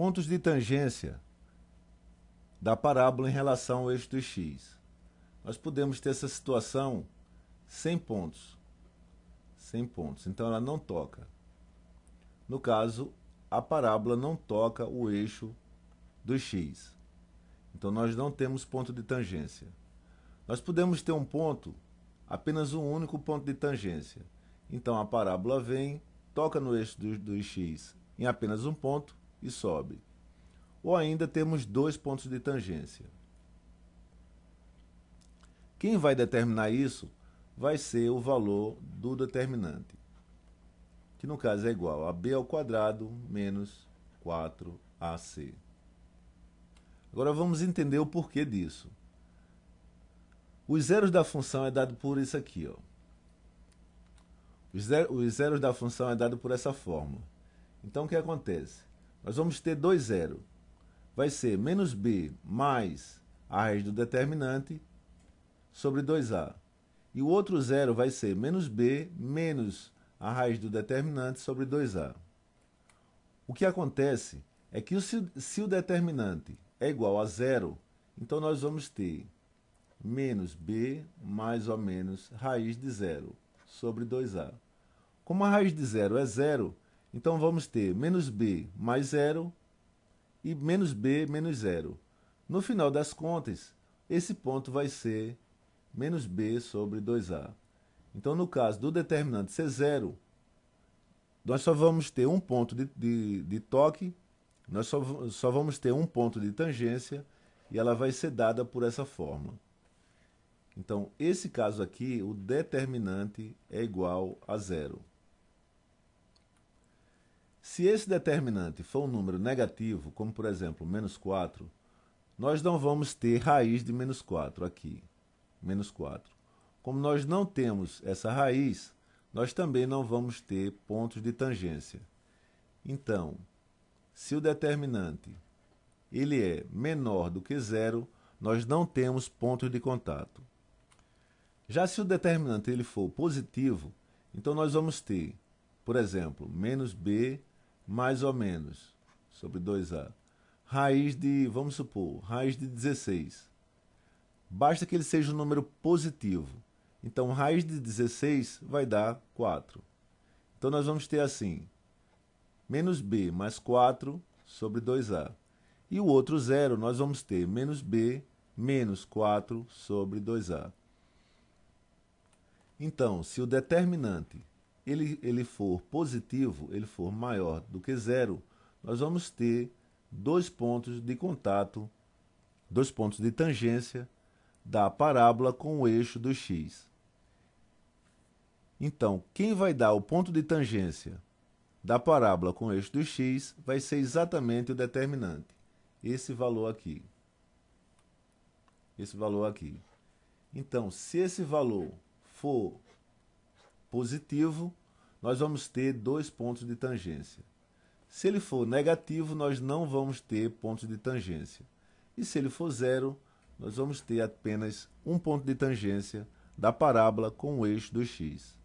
pontos de tangência da parábola em relação ao eixo do x. Nós podemos ter essa situação sem pontos. Sem pontos. Então ela não toca. No caso, a parábola não toca o eixo do x. Então nós não temos ponto de tangência. Nós podemos ter um ponto, apenas um único ponto de tangência. Então a parábola vem, toca no eixo do, do x em apenas um ponto e sobe. Ou ainda temos dois pontos de tangência. Quem vai determinar isso vai ser o valor do determinante, que no caso é igual a b ao quadrado menos 4ac. Agora vamos entender o porquê disso. Os zeros da função é dado por isso aqui, ó. Os, zeros da função é dado por essa fórmula. Então, o que acontece? Nós vamos ter 2 zero. Vai ser menos b mais a raiz do determinante sobre 2a. E o outro zero vai ser menos b menos a raiz do determinante sobre 2a. O que acontece é que se o determinante é igual a zero, então nós vamos ter menos b mais ou menos raiz de zero sobre 2a. Como a raiz de zero é zero, então vamos ter menos b mais zero e menos b menos zero. No final das contas, esse ponto vai ser menos b sobre 2a. Então, no caso do determinante ser zero, nós só vamos ter um ponto de, de, de toque, nós só, só vamos ter um ponto de tangência e ela vai ser dada por essa fórmula. Então, esse caso aqui, o determinante é igual a zero. Se esse determinante for um número negativo, como por exemplo menos 4, nós não vamos ter raiz de menos 4 aqui. Menos 4. Como nós não temos essa raiz, nós também não vamos ter pontos de tangência. Então, se o determinante ele é menor do que zero, nós não temos pontos de contato. Já se o determinante ele for positivo, então nós vamos ter, por exemplo, menos b mais ou menos, sobre 2A. Raiz de, vamos supor, raiz de 16. Basta que ele seja um número positivo. Então, raiz de 16 vai dar 4. Então, nós vamos ter assim, menos b mais 4 sobre 2a. E o outro zero nós vamos ter menos b menos 4 sobre 2a. Então, se o determinante ele, ele for positivo, ele for maior do que zero, nós vamos ter dois pontos de contato, dois pontos de tangência da parábola com o eixo do x. Então, quem vai dar o ponto de tangência da parábola com o eixo do x vai ser exatamente o determinante. Esse valor aqui. Esse valor aqui. Então, se esse valor for positivo, nós vamos ter dois pontos de tangência. Se ele for negativo, nós não vamos ter pontos de tangência. E se ele for zero, nós vamos ter apenas um ponto de tangência da parábola com o eixo do x.